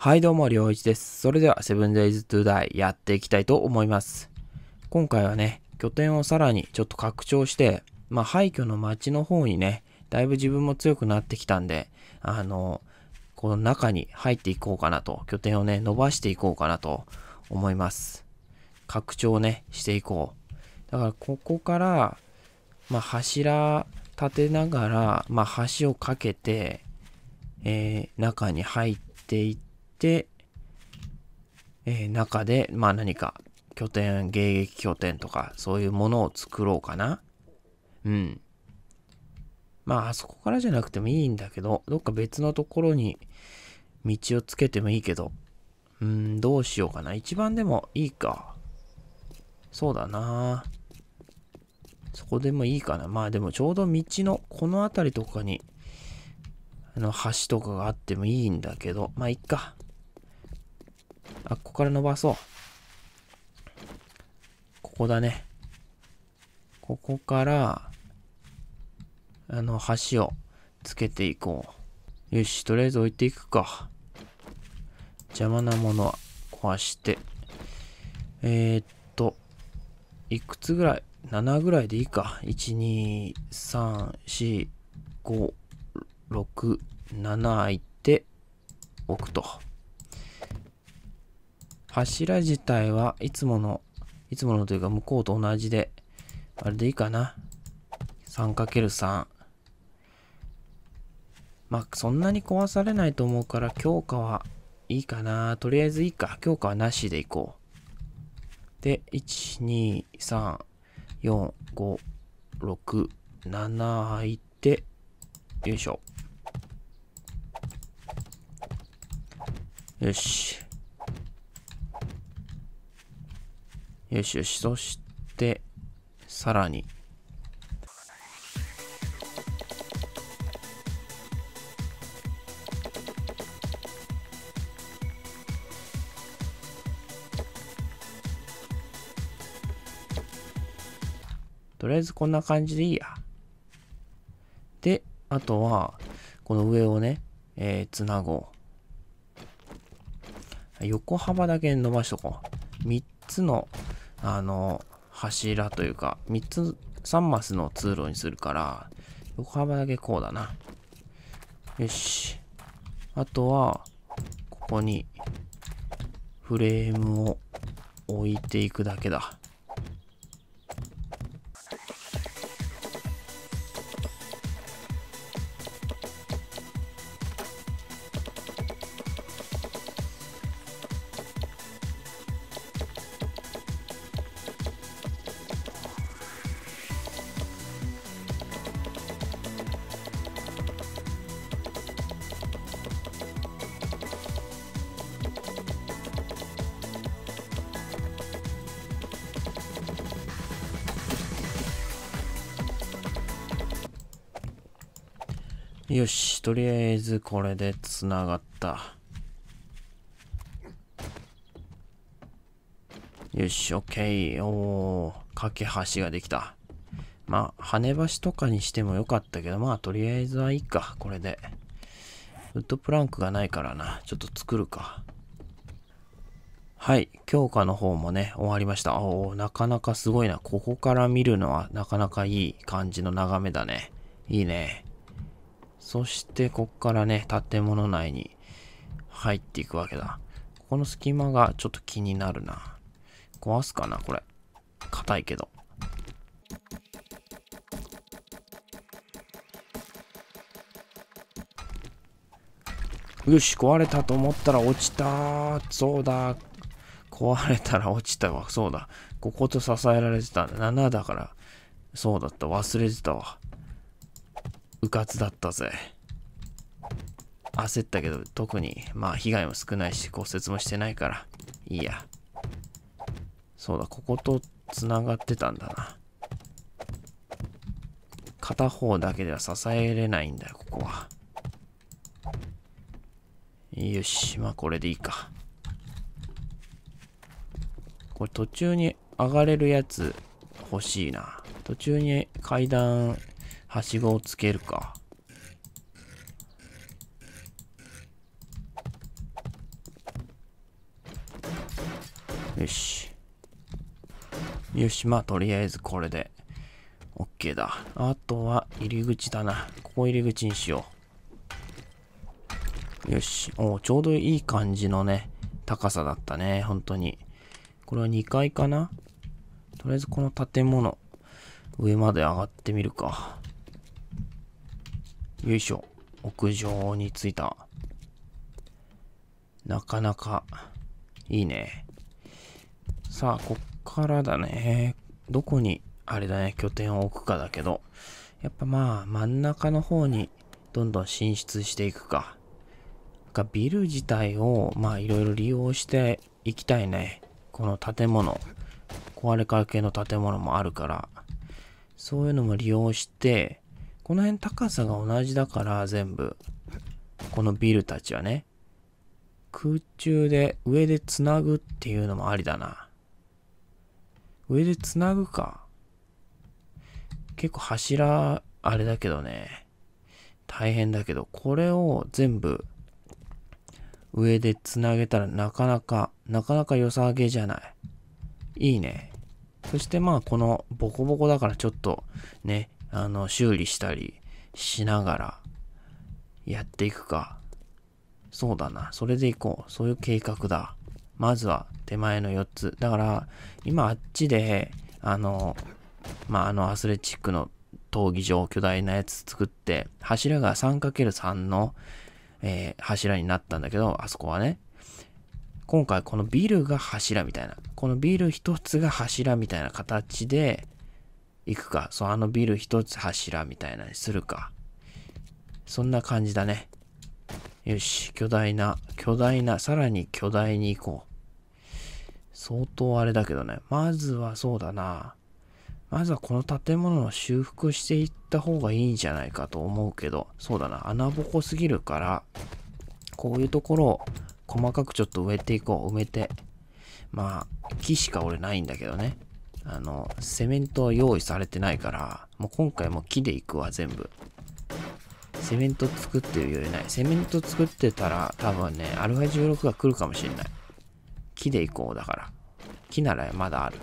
はい、どうも、りょういちです。それでは、7 days to die やっていきたいと思います。今回はね、拠点をさらにちょっと拡張して、まあ、廃墟の街の方にね、だいぶ自分も強くなってきたんで、あの、この中に入っていこうかなと、拠点をね、伸ばしていこうかなと思います。拡張ね、していこう。だから、ここから、まあ、柱立てながら、まあ、橋を架けて、えー、中に入っていって、て、えー、中で、まあ何か拠点、迎撃拠点とか、そういうものを作ろうかな。うん。まあ、あそこからじゃなくてもいいんだけど、どっか別のところに道をつけてもいいけど、うん、どうしようかな。一番でもいいか。そうだなそこでもいいかな。まあでもちょうど道のこの辺りとかに、あの橋とかがあってもいいんだけど、まあいっか。あ、ここから伸ばそう。ここだね。ここから、あの、橋をつけていこう。よし、とりあえず置いていくか。邪魔なものは壊して。えー、っと、いくつぐらい ?7 ぐらいでいいか。1、2、3、4、5、6、7開いて、置くと。柱自体はいつもの、いつものというか向こうと同じで、あれでいいかな。3×3。まあ、そんなに壊されないと思うから、強化はいいかな。とりあえずいいか。強化はなしでいこう。で、1、2、3、4、5、6、7入って、よいしょ。よし。よしよし。そして、さらに。とりあえずこんな感じでいいや。で、あとは、この上をね、えー、つなごう。横幅だけ伸ばしとこう。3つのあの、柱というか、3つ、3マスの通路にするから、横幅だけこうだな。よし。あとは、ここに、フレームを置いていくだけだ。よし、とりあえずこれで繋がった。よし、オッケー。おー、架け橋ができた。まあ、跳ね橋とかにしてもよかったけど、まあ、とりあえずはいいか、これで。ウッドプランクがないからな。ちょっと作るか。はい。強化の方もね、終わりました。おおなかなかすごいな。ここから見るのはなかなかいい感じの眺めだね。いいね。そしてこっからね、建物内に入っていくわけだ。ここの隙間がちょっと気になるな。壊すかな、これ。硬いけど。よし、壊れたと思ったら落ちたそうだ。壊れたら落ちたわ。そうだ。ここと支えられてた。7だから。そうだった。忘れてたわ。迂闊だったぜ。焦ったけど、特に、まあ、被害も少ないし、骨折もしてないから、いいや。そうだ、ここと繋がってたんだな。片方だけでは支えれないんだよ、ここは。よし、まあ、これでいいか。これ途中に上がれるやつ欲しいな。途中に階段はしごをつけるか。よし。よし、まあ、とりあえずこれで、OK だ。あとは、入り口だな。ここ入り口にしよう。よし。おちょうどいい感じのね、高さだったね。本当に。これは2階かなとりあえずこの建物、上まで上がってみるか。よいしょ。屋上に着いた。なかなか、いいね。さあ、こっからだね。どこに、あれだね、拠点を置くかだけど。やっぱまあ、真ん中の方に、どんどん進出していくか。かビル自体を、まあ、いろいろ利用していきたいね。この建物。壊れかけの建物もあるから。そういうのも利用して、この辺高さが同じだから全部。このビルたちはね。空中で上で繋ぐっていうのもありだな。上で繋ぐか。結構柱、あれだけどね。大変だけど、これを全部上で繋げたらなかなか、なかなか良さげじゃない。いいね。そしてまあこのボコボコだからちょっとね、あの、修理したりしながらやっていくか。そうだな。それでいこう。そういう計画だ。まずは手前の4つ。だから、今あっちで、あの、まあ、あのアスレチックの闘技場、巨大なやつ作って、柱が 3×3 の、えー、柱になったんだけど、あそこはね。今回このビルが柱みたいな。このビル一つが柱みたいな形で、行くか。そう、あのビル一つ柱みたいなにするか。そんな感じだね。よし、巨大な、巨大な、さらに巨大に行こう。相当あれだけどね。まずはそうだな。まずはこの建物を修復していった方がいいんじゃないかと思うけど、そうだな、穴ぼこすぎるから、こういうところを細かくちょっと植えていこう、埋めて。まあ、木しか俺ないんだけどね。あの、セメントは用意されてないから、もう今回も木で行くわ、全部。セメント作ってるよりない。セメント作ってたら、多分ね、アルファ16が来るかもしれない。木で行こう、だから。木ならまだある。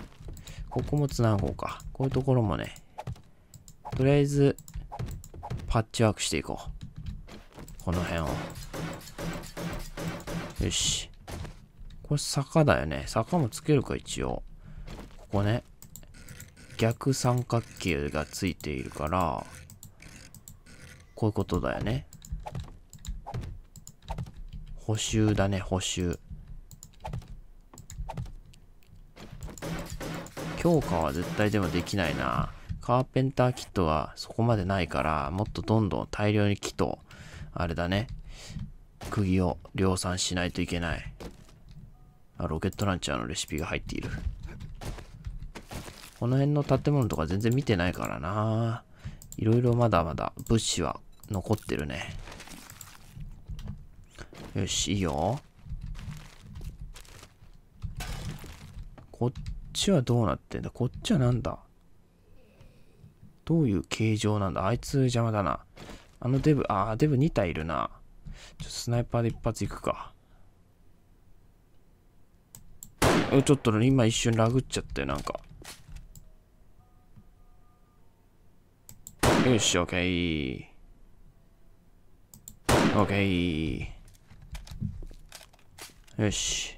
ここも繋ごうか。こういうところもね、とりあえず、パッチワークしていこう。この辺を。よし。これ坂だよね。坂もつけるか、一応。ここね。逆三角形がついているから、こういうことだよね。補修だね、補修。強化は絶対でもできないな。カーペンターキットはそこまでないから、もっとどんどん大量に木と、あれだね、釘を量産しないといけない。あ、ロケットランチャーのレシピが入っている。この辺の建物とか全然見てないからな。いろいろまだまだ物資は残ってるね。よし、いいよ。こっちはどうなってんだこっちはなんだどういう形状なんだあいつ邪魔だな。あのデブ、ああ、デブ2体いるな。ちょっとスナイパーで一発いくか。ちょっと今一瞬ラグっちゃって、なんか。よし、オッケー。オッケー。よし。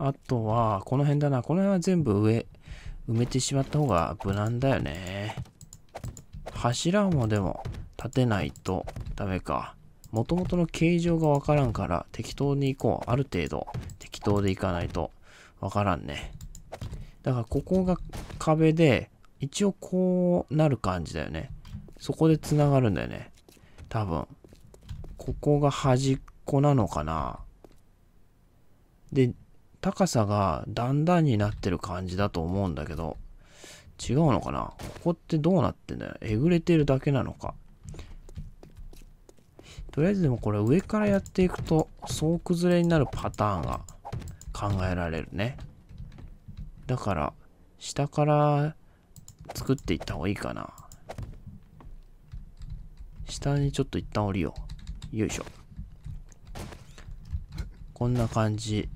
あとは、この辺だな。この辺は全部上、埋めてしまった方が無難だよね。柱もでも立てないとダメか。もともとの形状がわからんから適当に行こう。ある程度適当で行かないとわからんね。だからここが壁で、一応こうなる感じだよね。そこで繋がるんだよね。多分。ここが端っこなのかな。で、高さが段々になってる感じだと思うんだけど、違うのかなここってどうなってんだよえぐれてるだけなのか。とりあえずでもこれ上からやっていくと、総崩れになるパターンが考えられるね。だから、下から作っていった方がいいかな。下にちょっと一旦降りよう。よいしょ。こんな感じ。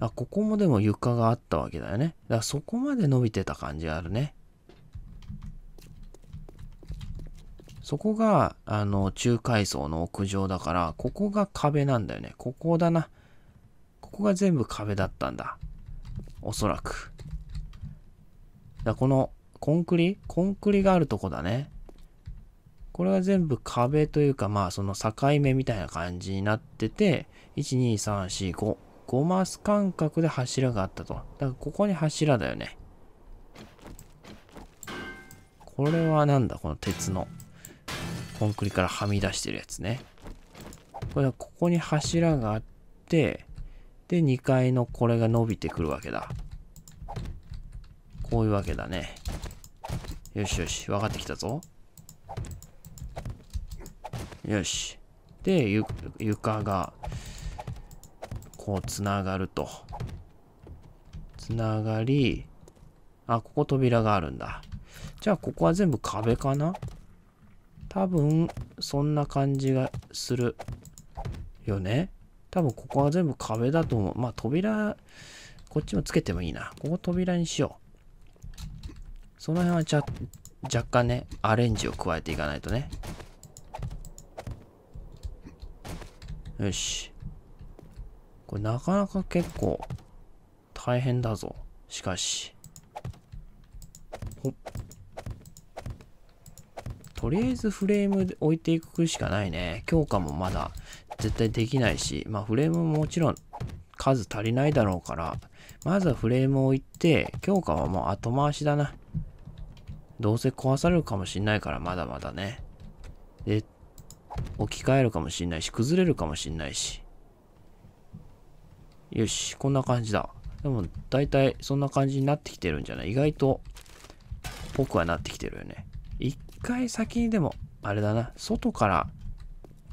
あ、ここもでも床があったわけだよね。だからそこまで伸びてた感じがあるね。そこが、あの、中階層の屋上だから、ここが壁なんだよね。ここだな。ここが全部壁だったんだ。おそらく。だこのコンクリコンクリがあるとこだね。これは全部壁というか、まあその境目みたいな感じになってて、1、2、3、4、5。5マス間隔で柱があったと。だからここに柱だよね。これはなんだこの鉄の。コンクリからはみ出してるやつね。これはここに柱があって、で、2階のこれが伸びてくるわけだ。こういうわけだね。よしよし、分かってきたぞ。よし。で、ゆ床が、こう、つながると。つながり、あ、ここ扉があるんだ。じゃあ、ここは全部壁かな多分、そんな感じがする。よね。多分、ここは全部壁だと思う。まあ、扉、こっちもつけてもいいな。ここ扉にしよう。その辺はじゃ若干ね、アレンジを加えていかないとね。よし。これなかなか結構大変だぞ。しかし。ほっ。とりあえずフレーム置いていくしかないね。強化もまだ絶対できないし、まあフレームももちろん数足りないだろうから、まずはフレームを置いて、強化はもう後回しだな。どうせ壊されるかもしんないから、まだまだね。で、置き換えるかもしんないし、崩れるかもしんないし。よし、こんな感じだ。でも、だいたいそんな感じになってきてるんじゃない意外と、ぽくはなってきてるよね。一回先にでも、あれだな、外から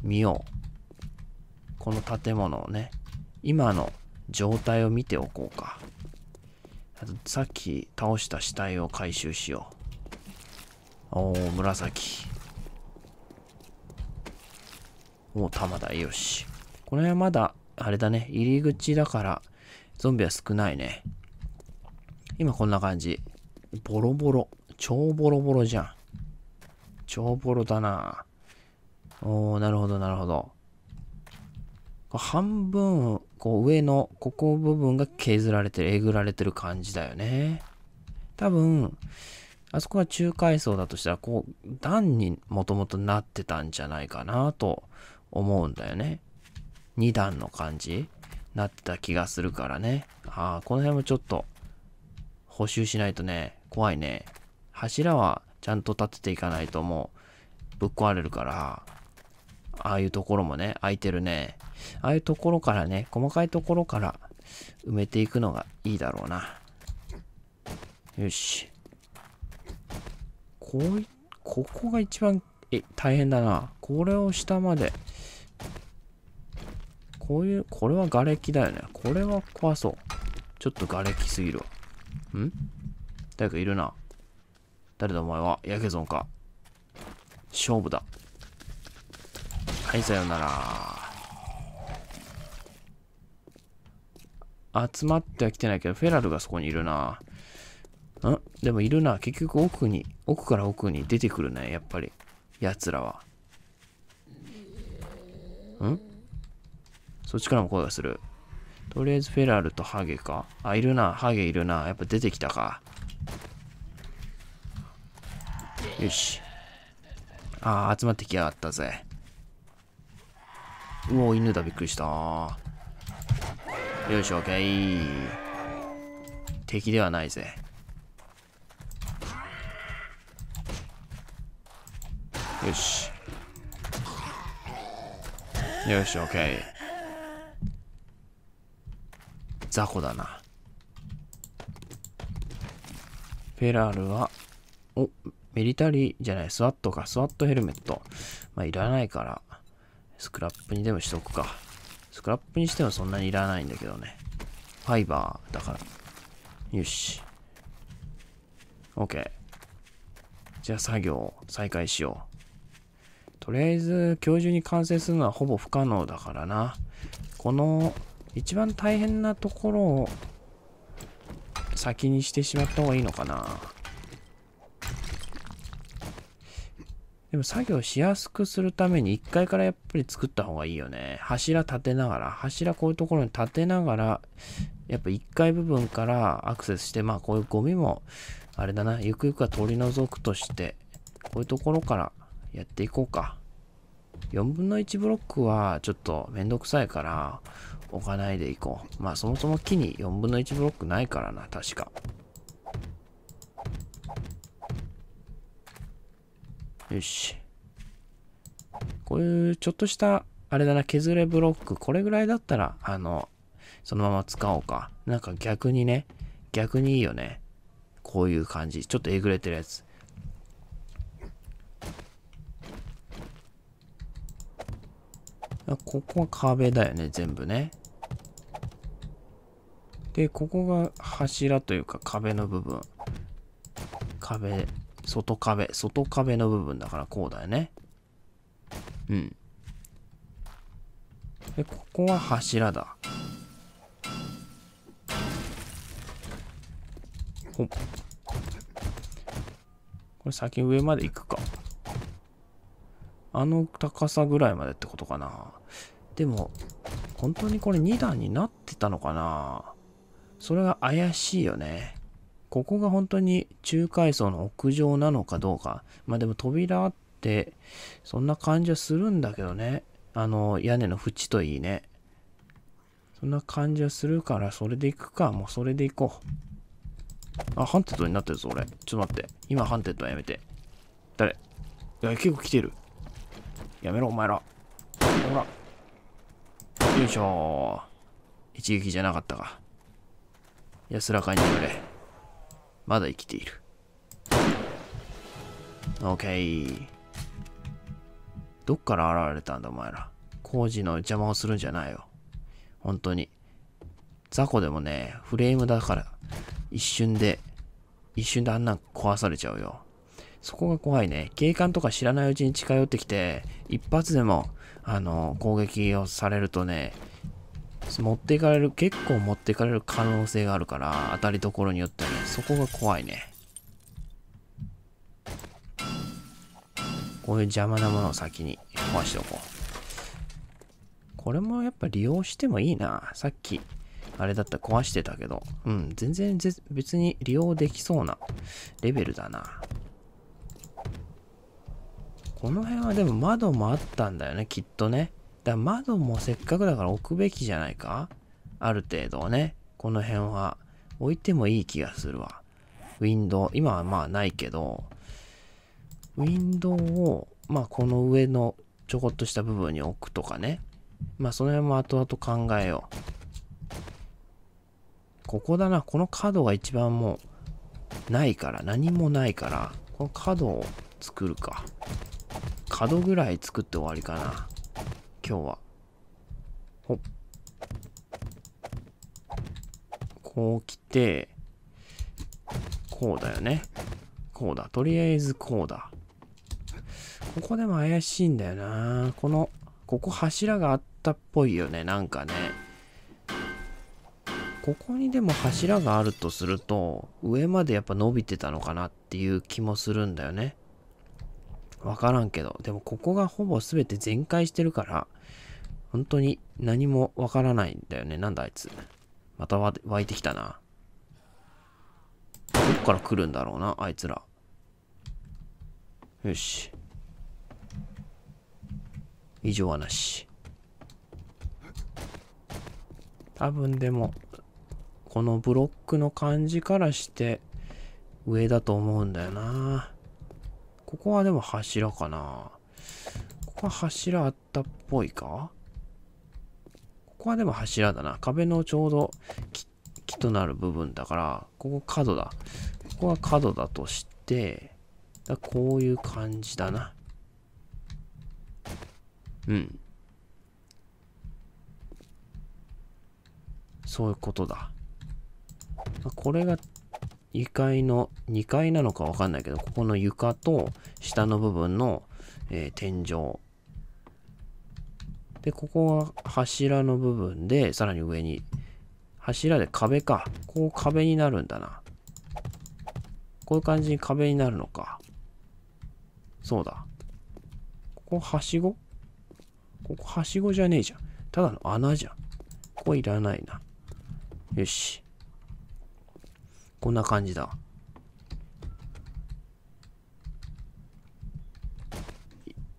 見よう。この建物をね、今の状態を見ておこうか。さっき倒した死体を回収しよう。おお紫もう玉だよしこの辺はまだあれだね入り口だからゾンビは少ないね今こんな感じボロボロ超ボロボロじゃん超ボロだなおー、なるほどなるほど半分こう上のここ部分が削られてるえぐられてる感じだよね多分あそこが中階層だとしたら、こう、段にもともとなってたんじゃないかなと思うんだよね。2段の感じなってた気がするからね。ああ、この辺もちょっと補修しないとね、怖いね。柱はちゃんと立てていかないともうぶっ壊れるから、ああいうところもね、空いてるね。ああいうところからね、細かいところから埋めていくのがいいだろうな。よし。こい、ここが一番、え、大変だな。これを下まで。こういう、これは瓦礫だよね。これは怖そう。ちょっと瓦礫すぎるわ。ん誰かいるな。誰だお前は。やけぞんか。勝負だ。はい、さようなら。集まっては来てないけど、フェラルがそこにいるな。んでもいるな。結局奥に、奥から奥に出てくるね、やっぱり。奴らは。んそっちからも声がする。とりあえずフェラルとハゲか。あ、いるな。ハゲいるな。やっぱ出てきたか。よし。ああ、集まってきやがったぜ。うお、犬だ。びっくりした。よし、オッケー。敵ではないぜ。よしよし OK 雑魚だなフェラールはおメリタリーじゃないスワットかスワットヘルメットまあいらないからスクラップにでもしとくかスクラップにしてはそんなにいらないんだけどねファイバーだからよし OK じゃあ作業再開しようとりあえず今日中に完成するのはほぼ不可能だからな。この一番大変なところを先にしてしまった方がいいのかな。でも作業しやすくするために1階からやっぱり作った方がいいよね。柱立てながら、柱こういうところに立てながら、やっぱ1階部分からアクセスして、まあこういうゴミも、あれだな、ゆくゆくは取り除くとして、こういうところからやっていこうか。4分の1ブロックはちょっとめんどくさいから置かないでいこう。まあそもそも木に4分の1ブロックないからな、確か。よし。こういうちょっとした、あれだな、削れブロック、これぐらいだったら、あの、そのまま使おうか。なんか逆にね、逆にいいよね。こういう感じ。ちょっとえぐれてるやつ。ここは壁だよね、全部ね。で、ここが柱というか壁の部分。壁、外壁、外壁の部分だからこうだよね。うん。で、ここは柱だ。ほっ。これ先上まで行くか。あの高さぐらいまでってことかな。でも、本当にこれ2段になってたのかなそれが怪しいよね。ここが本当に中階層の屋上なのかどうか。まあでも扉あって、そんな感じはするんだけどね。あの、屋根の縁といいね。そんな感じはするから、それで行くか。もうそれで行こう。あ、ハンテッドになってるぞ、俺。ちょっと待って。今、ハンテッドはやめて。誰いや、結構来てる。やめろ、お前ら。ほら。よいしょ一撃じゃなかったか。安らかに眠れ。まだ生きている。オッケー。どっから現れたんだ、お前ら。工事の邪魔をするんじゃないよ。本当に。雑魚でもね、フレームだから、一瞬で、一瞬であんなん壊されちゃうよ。そこが怖いね。警官とか知らないうちに近寄ってきて、一発でも、あの、攻撃をされるとね、持っていかれる、結構持っていかれる可能性があるから、当たりどころによってはね、そこが怖いね。こういう邪魔なものを先に壊しておこう。これもやっぱ利用してもいいな。さっき、あれだったら壊してたけど、うん、全然別に利用できそうなレベルだな。この辺はでも窓もあったんだよね、きっとね。だから窓もせっかくだから置くべきじゃないかある程度ね。この辺は置いてもいい気がするわ。ウィンドウ、今はまあないけど、ウィンドウを、まあこの上のちょこっとした部分に置くとかね。まあその辺も後々考えよう。ここだな。この角が一番もうないから、何もないから、この角を作るか。角ぐらい作って終わりかな。今日は。ほっ。こう来て、こうだよね。こうだ。とりあえずこうだ。ここでも怪しいんだよな。この、ここ柱があったっぽいよね。なんかね。ここにでも柱があるとすると、上までやっぱ伸びてたのかなっていう気もするんだよね。わからんけど。でもここがほぼ全て全開してるから、本当に何もわからないんだよね。なんだあいつ。また湧いてきたな。どっから来るんだろうな、あいつら。よし。異常はなし。多分でも、このブロックの感じからして、上だと思うんだよな。ここはでも柱かな。ここは柱あったっぽいかここはでも柱だな。壁のちょうど木木となる部分だから、ここ角だ。ここは角だとして、だこういう感じだな。うん。そういうことだ。これが2階の、2階なのかわかんないけど、ここの床と下の部分の、えー、天井。で、ここは柱の部分で、さらに上に、柱で壁か。こう壁になるんだな。こういう感じに壁になるのか。そうだ。ここはしごここはしごじゃねえじゃん。ただの穴じゃん。ここいらないな。よし。こんな感じだ。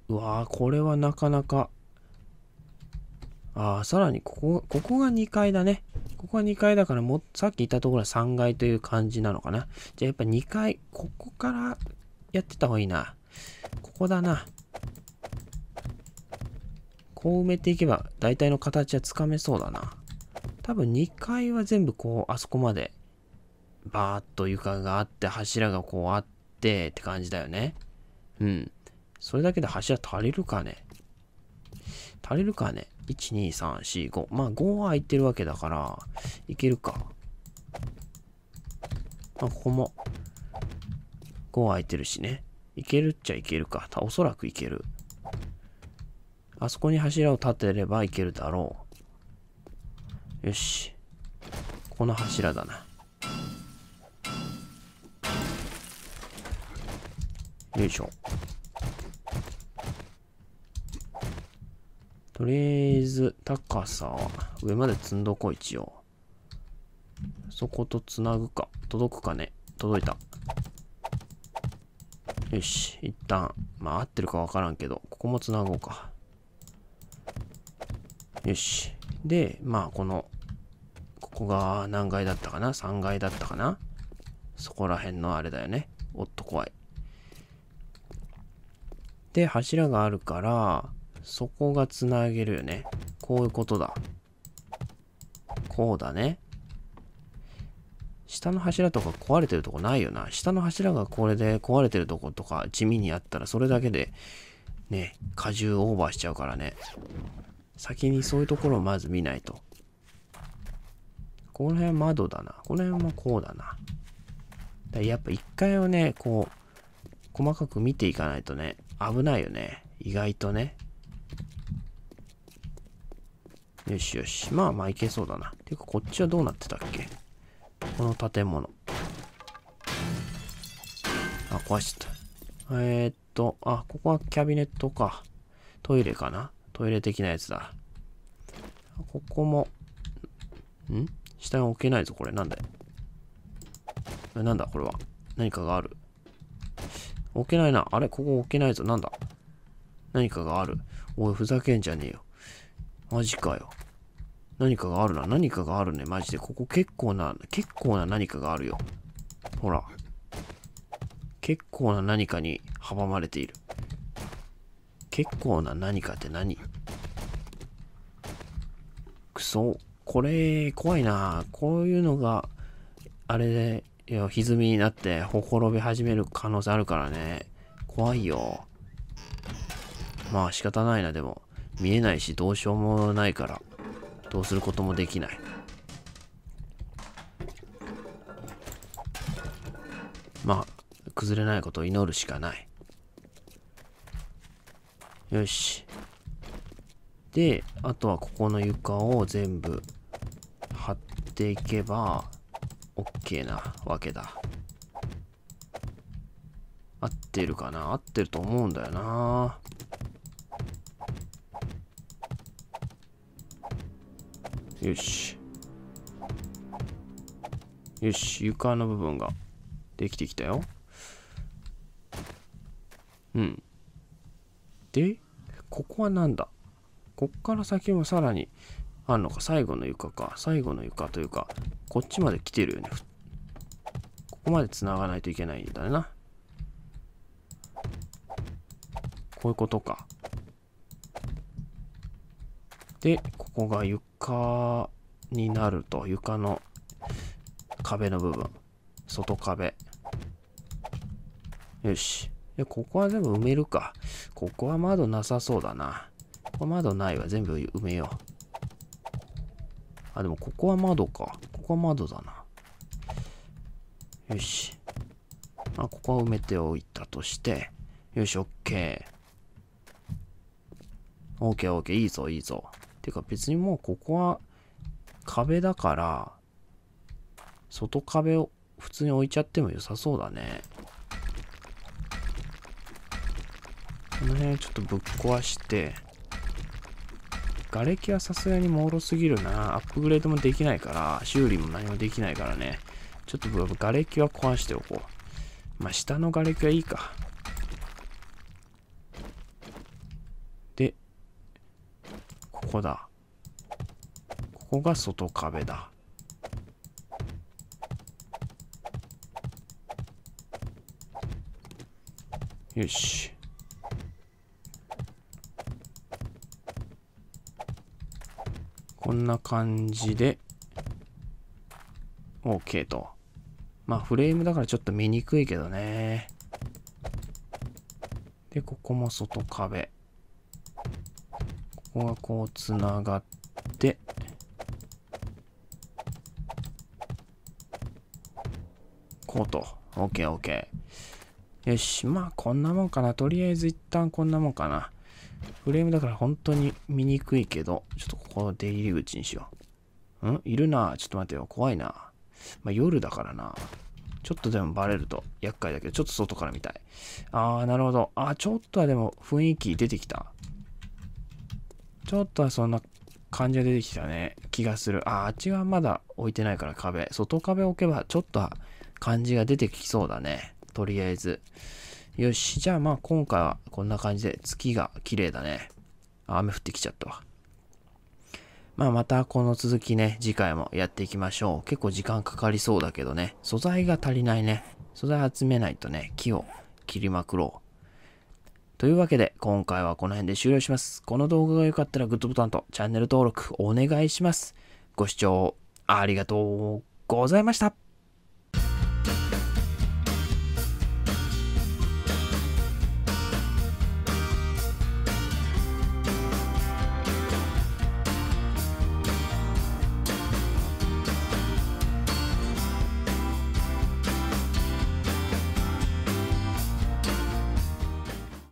うわあ、これはなかなか。ああ、さらにここ、ここが2階だね。ここが2階だからも、さっき言ったところは3階という感じなのかな。じゃあやっぱ2階、ここからやってた方がいいな。ここだな。こう埋めていけば大体の形はつかめそうだな。多分2階は全部こう、あそこまでバーっと床があって柱がこうあってって感じだよね。うん。それだけで柱足りるかね足りるかね ?1,2,3,4,5。まあ5は空いてるわけだから、いけるか。まあここも5は空いてるしね。いけるっちゃいけるか。おそらくいける。あそこに柱を立てればいけるだろう。よし。この柱だな。よいしょ。とりあえず、高さは上まで積んどこう、一応。そこと繋ぐか。届くかね。届いた。よし。一旦。まあ、合ってるかわからんけど、ここも繋ごうか。よし。で、まあ、この、ここが何階だったかな ?3 階だったかなそこら辺のあれだよね。おっと、怖い。で、柱があるから、そこがつなげるよね。こういうことだ。こうだね。下の柱とか壊れてるとこないよな。下の柱がこれで壊れてるとことか地味にあったらそれだけでね、荷重オーバーしちゃうからね。先にそういうところをまず見ないと。この辺窓だな。この辺もこうだな。だやっぱ一回をね、こう、細かく見ていかないとね、危ないよね。意外とね。よしよし。まあまあいけそうだな。ていうかこっちはどうなってたっけこの建物。あ、壊しちゃった。えー、っと、あ、ここはキャビネットか。トイレかなトイレ的なやつだ。ここも、ん下に置けないぞ、これ。なんだなんだ、これは。何かがある。置けないな。あれここ置けないぞ。なんだ何かがある。おい、ふざけんじゃねえよ。マジかよ。何かがあるな。何かがあるね。マジで。ここ結構な、結構な何かがあるよ。ほら。結構な何かに阻まれている。結構な何かって何くそ。これ、怖いな。こういうのが、あれで、いや、歪みになって、ほころび始める可能性あるからね。怖いよ。まあ仕方ないな、でも。見えないし、どうしようもないから。どうすることもできない。まあ、崩れないことを祈るしかない。よし。で、あとはここの床を全部張っていけば、OK なわけだ。合ってるかな合ってると思うんだよな。よし。よし、床の部分ができてきたよ。うん。で、ここは何だこっから先もさらにあんのか、最後の床か。最後の床というか、こっちまで来てるよね。ここまで繋がないといけないんだな。こういうことか。で、ここが床になると。床の壁の部分。外壁。よし。で、ここは全部埋めるか。ここは窓なさそうだな。ここ窓ないわ。全部埋めよう。あ、でもここは窓か。ここは窓だな。よし。あ、ここは埋めておいたとして。よし、OK。OK、OK。いいぞ、いいぞ。てか別にもうここは壁だから、外壁を普通に置いちゃっても良さそうだね。この辺ちょっとぶっ壊して、瓦礫はさすがに脆すぎるな。アップグレードもできないから、修理も何もできないからね。ちょっと瓦礫は壊しておこう。まあ、下の瓦礫はいいか。で、ここだ。ここが外壁だ。よし。こんな感じで、OK と。まあフレームだからちょっと見にくいけどね。で、ここも外壁。ここがこうつながって、こうと。OK OK。よし。まあこんなもんかな。とりあえず一旦こんなもんかな。フレームだから本当に見にくいけど、ちょっとここの出入り口にしよう。んいるなちょっと待ってよ。怖いなまあ、夜だからなちょっとでもバレると厄介だけど、ちょっと外から見たい。あー、なるほど。あー、ちょっとはでも雰囲気出てきた。ちょっとはそんな感じが出てきたね。気がする。あー、あっちはまだ置いてないから壁。外壁置けばちょっとは感じが出てきそうだね。とりあえず。よし、じゃあまあ今回はこんな感じで月が綺麗だね。雨降ってきちゃったわ。まあまたこの続きね、次回もやっていきましょう。結構時間かかりそうだけどね、素材が足りないね。素材集めないとね、木を切りまくろう。というわけで、今回はこの辺で終了します。この動画が良かったらグッドボタンとチャンネル登録お願いします。ご視聴ありがとうございました。